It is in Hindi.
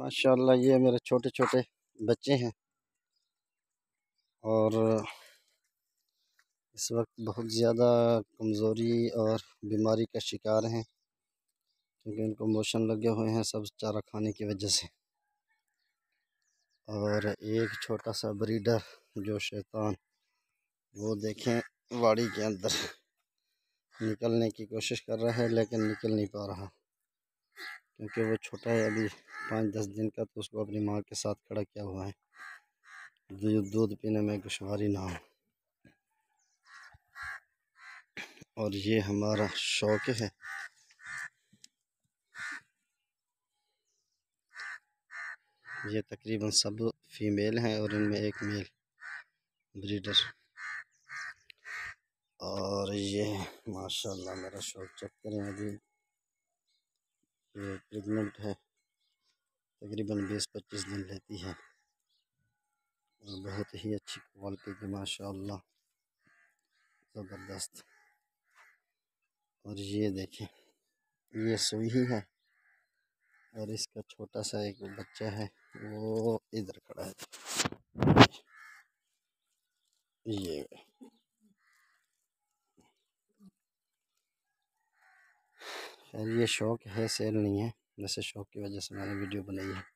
माशाल्लाह ये मेरे छोटे छोटे बच्चे हैं और इस वक्त बहुत ज़्यादा कमज़ोरी और बीमारी का शिकार हैं क्योंकि उनको मोशन लगे हुए हैं सब चारा खाने की वजह से और एक छोटा सा ब्रीडर जो शैतान वो देखें वाड़ी के अंदर निकलने की कोशिश कर रहा है लेकिन निकल नहीं पा रहा क्योंकि वो छोटा है अभी पाँच दस दिन का तो उसको अपनी माँ के साथ खड़ा किया हुआ है जो तो दूध पीने में दुशारी ना हो और ये हमारा शौक है ये तकरीबन सब फीमेल हैं और इनमें एक मेल ब्रीडर और ये माशाल्लाह मेरा शौक चेक करें अभी जो प्रेगनेंट है तकरीबन बीस पच्चीस दिन लेती है और बहुत ही अच्छी क्वालिटी की माशा ज़बरदस्त और ये देखें ये सुई ही है और इसका छोटा सा एक बच्चा है वो इधर खड़ा है ये खैर ये शौक़ है सेल नहीं है वैसे शौक़ की वजह से मैंने वीडियो बनाई है